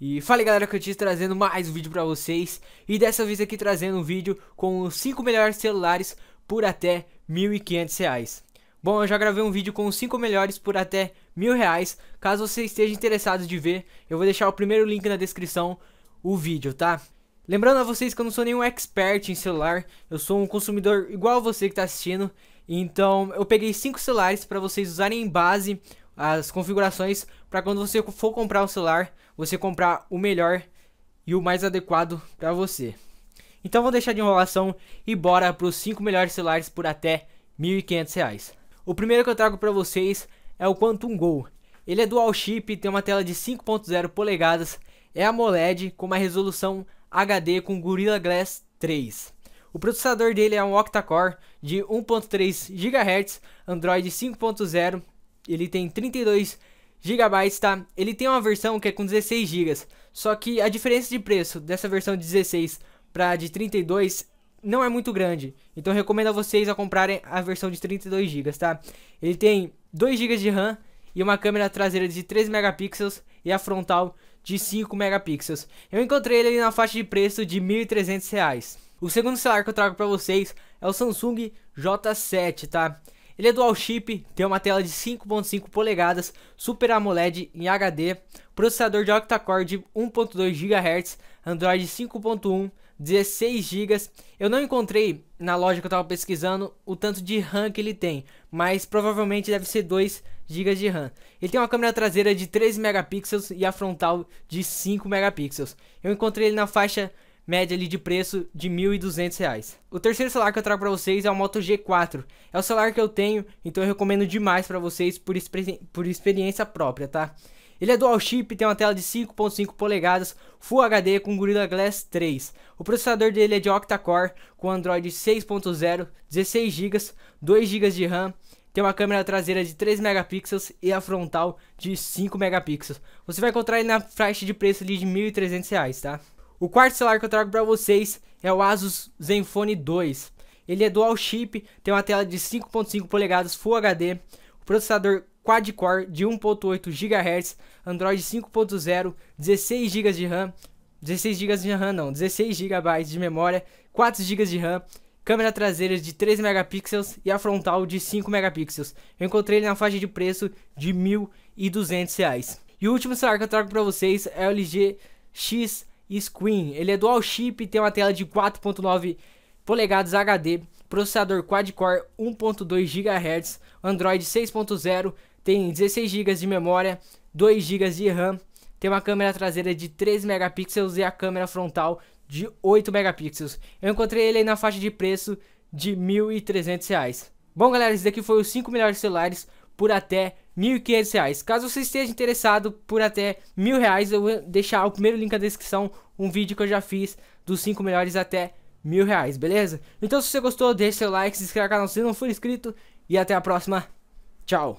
E fala aí, galera que eu estou trazendo mais um vídeo pra vocês E dessa vez aqui trazendo um vídeo com os 5 melhores celulares por até R$ 1.500 Bom, eu já gravei um vídeo com os 5 melhores por até R$ 1.000 Caso você esteja interessado de ver, eu vou deixar o primeiro link na descrição O vídeo, tá? Lembrando a vocês que eu não sou nenhum expert em celular Eu sou um consumidor igual a você que está assistindo Então eu peguei 5 celulares para vocês usarem em base as configurações para quando você for comprar um celular, você comprar o melhor e o mais adequado para você. Então vou deixar de enrolação e bora para os 5 melhores celulares por até R$ 1.500. O primeiro que eu trago para vocês é o Quantum Go. Ele é dual chip, tem uma tela de 5.0 polegadas, é AMOLED com uma resolução HD com Gorilla Glass 3. O processador dele é um octa-core de 1.3 GHz, Android 5.0 ele tem 32 GB, tá? Ele tem uma versão que é com 16 GB. Só que a diferença de preço dessa versão de 16 para de 32 não é muito grande. Então recomendo a vocês a comprarem a versão de 32 GB, tá? Ele tem 2 GB de RAM e uma câmera traseira de 3 megapixels e a frontal de 5 megapixels. Eu encontrei ele na faixa de preço de R$ 1.300. O segundo celular que eu trago para vocês é o Samsung J7, tá? Ele é dual chip, tem uma tela de 5.5 polegadas, Super AMOLED em HD, processador de octa-core de 1.2 GHz, Android 5.1, 16 GB. Eu não encontrei na loja que eu estava pesquisando o tanto de RAM que ele tem, mas provavelmente deve ser 2 GB de RAM. Ele tem uma câmera traseira de 3 megapixels e a frontal de 5 megapixels. Eu encontrei ele na faixa média ali de preço de R$ 1.200. O terceiro celular que eu trago para vocês é o Moto G4. É o celular que eu tenho, então eu recomendo demais para vocês por, por experiência própria, tá? Ele é dual chip, tem uma tela de 5.5 polegadas, Full HD com Gorilla Glass 3. O processador dele é de octa-core, com Android 6.0, 16 GB, 2 GB de RAM, tem uma câmera traseira de 3 megapixels e a frontal de 5 megapixels. Você vai encontrar ele na faixa de preço ali de R$ 1.300, tá? O quarto celular que eu trago para vocês é o Asus Zenfone 2. Ele é dual chip, tem uma tela de 5.5 polegadas Full HD, processador quad-core de 1.8 GHz, Android 5.0, 16 GB de RAM, 16 GB de RAM não, 16 GB de memória, 4 GB de RAM, câmera traseira de 3 megapixels e a frontal de 5 megapixels. Eu encontrei ele na faixa de preço de R$ 1.200. E o último celular que eu trago para vocês é o LG X Screen. Ele é dual chip, tem uma tela de 4.9 polegadas HD, processador quad-core 1.2 GHz, Android 6.0, tem 16 GB de memória, 2 GB de RAM, tem uma câmera traseira de 3 megapixels e a câmera frontal de 8 megapixels. Eu encontrei ele aí na faixa de preço de R$ 1.300. Bom, galera, esse daqui foi os 5 melhores celulares por até R$ 1.500. Caso você esteja interessado por até R$ reais, eu vou deixar o primeiro link na descrição, um vídeo que eu já fiz dos 5 melhores até R$ reais, beleza? Então se você gostou, deixe seu like, se inscreva no canal se não for inscrito e até a próxima. Tchau!